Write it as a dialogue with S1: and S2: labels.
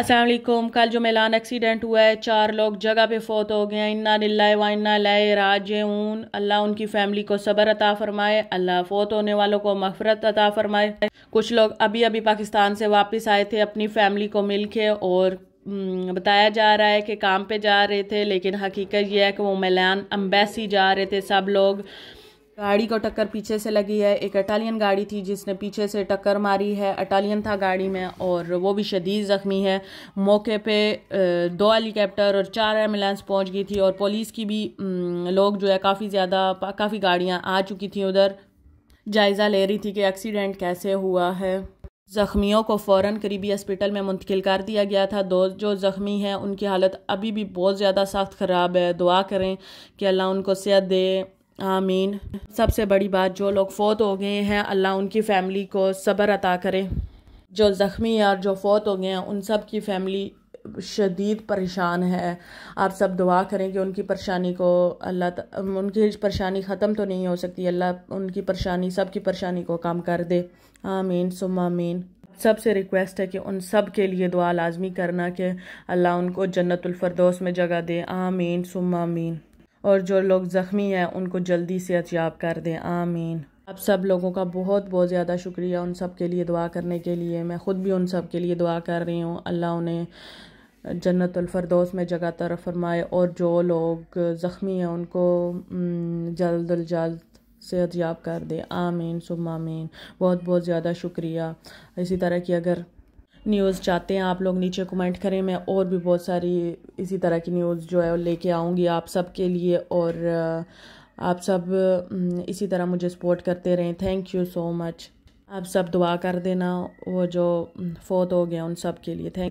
S1: असलम कल जो मिलान एक्सीडेंट हुआ है चार लोग जगह पे फौत हो गए इन्ना लाए व इन्ना लाए राज अल्लाह उनकी फैमिली को सबर अता फ़रमाए अल्लाह फौत होने वालों को मफरत अता फ़रमाए कुछ लोग अभी अभी पाकिस्तान से वापस आए थे अपनी फैमिली को मिल के और बताया जा रहा है कि काम पे जा रहे थे लेकिन हकीकत यह है कि वो मिलान अम्बेसी जा रहे थे सब लोग गाड़ी को टक्कर पीछे से लगी है एक अटालियन गाड़ी थी जिसने पीछे से टक्कर मारी है अटालियन था गाड़ी में और वो भी शदीद ज़ख्मी है मौके पे दो हेलीकॉप्टर और चार एम्बुलेंस पहुंच गई थी और पुलिस की भी लोग जो है काफ़ी ज़्यादा काफ़ी गाड़ियां आ चुकी थी उधर जायज़ा ले रही थी कि एक्सीडेंट कैसे हुआ है ज़ख्मियों को फ़ौर करीबी हॉस्पिटल में मुंतकिल कर दिया गया था दो जो ज़ख्मी हैं उनकी हालत अभी भी बहुत ज़्यादा सख्त ख़राब है दुआ करें कि अल्लाह उनको सेहत दे आमीन सबसे बड़ी बात जो लोग फ़ौत हो गए हैं अल्लाह उनकी फ़ैमिली को सब्र अता करे जो ज़ख्मी और जो फ़ौत हो गए हैं उन सब की फ़ैमिली शदीद परेशान है आप सब दुआ करें कि उनकी परेशानी को अल्लाह उनकी परेशानी ख़त्म तो नहीं हो सकती अल्लाह उनकी परेशानी सब की परेशानी को कम कर दे आमीन सुम आमीन सबसे रिक्वेस्ट है कि उन सब के लिए दुआ लाजमी करना कि अल्लाह उनको जन्नतफरदोस में जगह दे आमीन सुम आमीन और जो लोग ज़ख्मी हैं उनको जल्दी से अतियाब कर दें आमीन आप सब लोगों का बहुत बहुत ज़्यादा शुक्रिया उन सब के लिए दुआ करने के लिए मैं ख़ुद भी उन सब के लिए दुआ कर रही हूँ अल्लाह उन्हें जन्नतफरदोस में जगह तरफ फरमाए और जो लोग ज़ख्मी हैं उनको जल्द अज जल्द सेहत कर दे आमीन सुब आमीन बहुत बहुत ज़्यादा शुक्रिया इसी तरह की अगर न्यूज़ चाहते हैं आप लोग नीचे कमेंट करें मैं और भी बहुत सारी इसी तरह की न्यूज़ जो है वो लेके आऊँगी आप सब के लिए और आप सब इसी तरह मुझे सपोर्ट करते रहें थैंक यू सो मच आप सब दुआ कर देना वो जो फोत हो गया उन सब के लिए थैंक